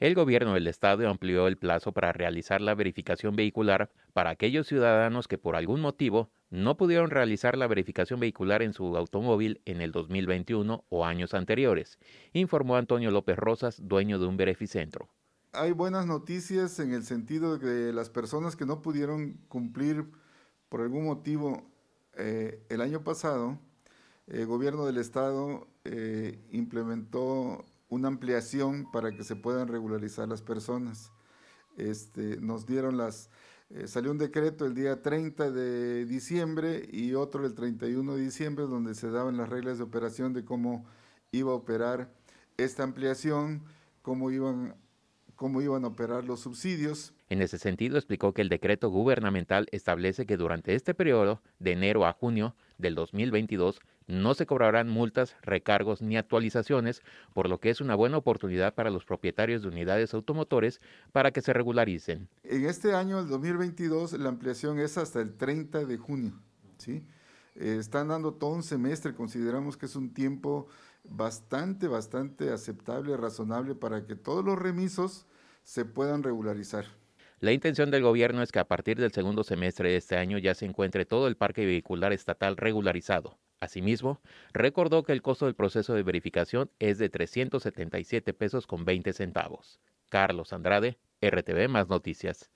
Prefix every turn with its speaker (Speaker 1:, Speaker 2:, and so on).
Speaker 1: El gobierno del estado amplió el plazo para realizar la verificación vehicular para aquellos ciudadanos que por algún motivo no pudieron realizar la verificación vehicular en su automóvil en el 2021 o años anteriores, informó Antonio López Rosas, dueño de un verificentro.
Speaker 2: Hay buenas noticias en el sentido de que las personas que no pudieron cumplir por algún motivo eh, el año pasado, el gobierno del estado eh, implementó una ampliación para que se puedan regularizar las personas. Este, nos dieron las, eh, salió un decreto el día 30 de diciembre y otro el 31 de diciembre donde se daban las reglas de operación de cómo iba a operar esta ampliación, cómo iban, cómo iban a operar los subsidios.
Speaker 1: En ese sentido, explicó que el decreto gubernamental establece que durante este periodo, de enero a junio, del 2022 no se cobrarán multas, recargos ni actualizaciones, por lo que es una buena oportunidad para los propietarios de unidades automotores para que se regularicen.
Speaker 2: En este año, el 2022, la ampliación es hasta el 30 de junio. Eh, están dando todo un semestre, consideramos que es un tiempo bastante, bastante aceptable, razonable para que todos los remisos se puedan regularizar.
Speaker 1: La intención del gobierno es que a partir del segundo semestre de este año ya se encuentre todo el parque vehicular estatal regularizado. Asimismo, recordó que el costo del proceso de verificación es de 377 pesos con 20 centavos. Carlos Andrade, RTV Más Noticias.